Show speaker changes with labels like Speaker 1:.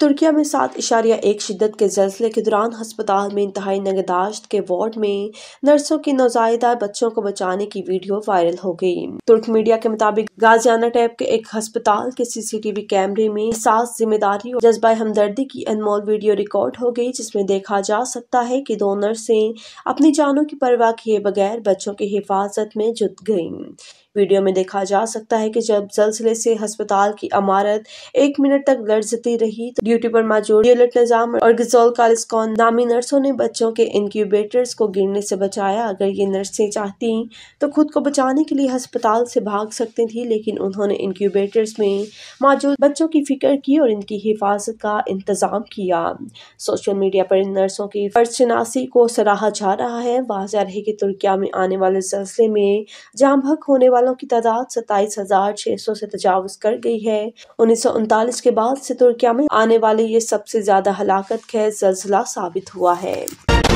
Speaker 1: तुर्किया में सात इशारिया एक शिदत के जलसले के दौरान हस्पताल में इंतहाई नगदाश्त के वार्ड में नर्सों की नौजायदा बच्चों को बचाने की वीडियो वायरल हो गई तुर्क मीडिया के मुताबिक गाजियाना टैप के एक हस्पताल के सीसीटीवी कैमरे में सात जिम्मेदारी और जज्बा हमदर्दी की अनमोल वीडियो रिकॉर्ड हो गई जिसमें देखा जा सकता है की दो नर्सें अपनी जानों की परवाह किए बगैर बच्चों की हिफाजत में जुट गई वीडियो में देखा जा सकता है कि जब जलसले से अस्पताल की अमारत एक मिनट तक लड़जती रही तो ड्यूटी पर मौजूद निजाम और गजोल कालिस्कॉन नामी नर्सों ने बच्चों के इनक्यूबेटर्स को गिरने से बचाया अगर ये नर्सें चाहती तो खुद को बचाने के लिए अस्पताल से भाग सकती थी लेकिन उन्होंने इनक्यूबेटर्स में मौजूद बच्चों की फिक्र की और इनकी हिफाजत का इंतजाम किया सोशल मीडिया पर इन नर्सों की फर्शनासी को सराहा जा रहा है वाजह रहे कि तुर्किया में आने वाले सिलसिले में जहाँ भक होने वाले वालों की तादाद सताईस हजार छह सौ से तजावज कर गई है उन्नीस सौ उनतालीस के बाद से तुर्किया में आने वाले ये सबसे ज्यादा हलाकत खैर जल्सला साबित हुआ है